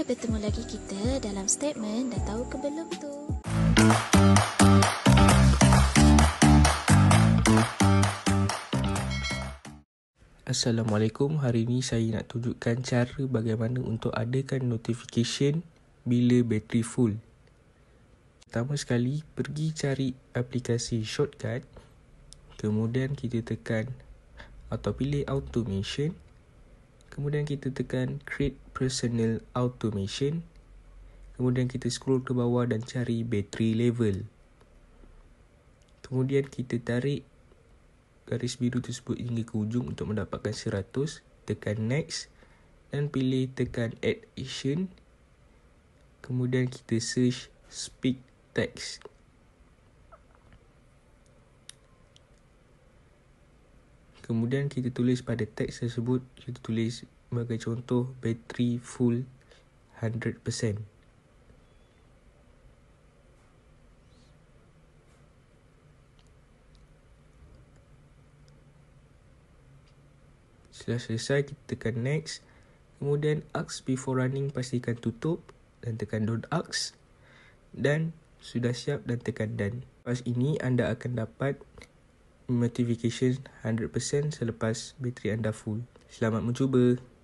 sampai bertemu lagi kita dalam statement dah tahu ke belum tu. Assalamualaikum. Hari ini saya nak tunjukkan cara bagaimana untuk adakan notification bila bateri full. Pertama sekali, pergi cari aplikasi shortcut. Kemudian kita tekan atau pilih automation. mention Kemudian kita tekan create personal automation. Kemudian kita scroll ke bawah dan cari battery level. Kemudian kita tarik garis biru tersebut hingga ke ujung untuk mendapatkan 100. Tekan next dan pilih tekan add action. Kemudian kita search speak text Kemudian kita tulis pada teks tersebut, kita tulis sebagai contoh bateri full 100%. Setelah selesai, kita tekan next. Kemudian ask before running, pastikan tutup dan tekan don't ask. Dan sudah siap dan tekan done. Lepas ini anda akan dapat notification 100% selepas bateri anda full. Selamat mencuba.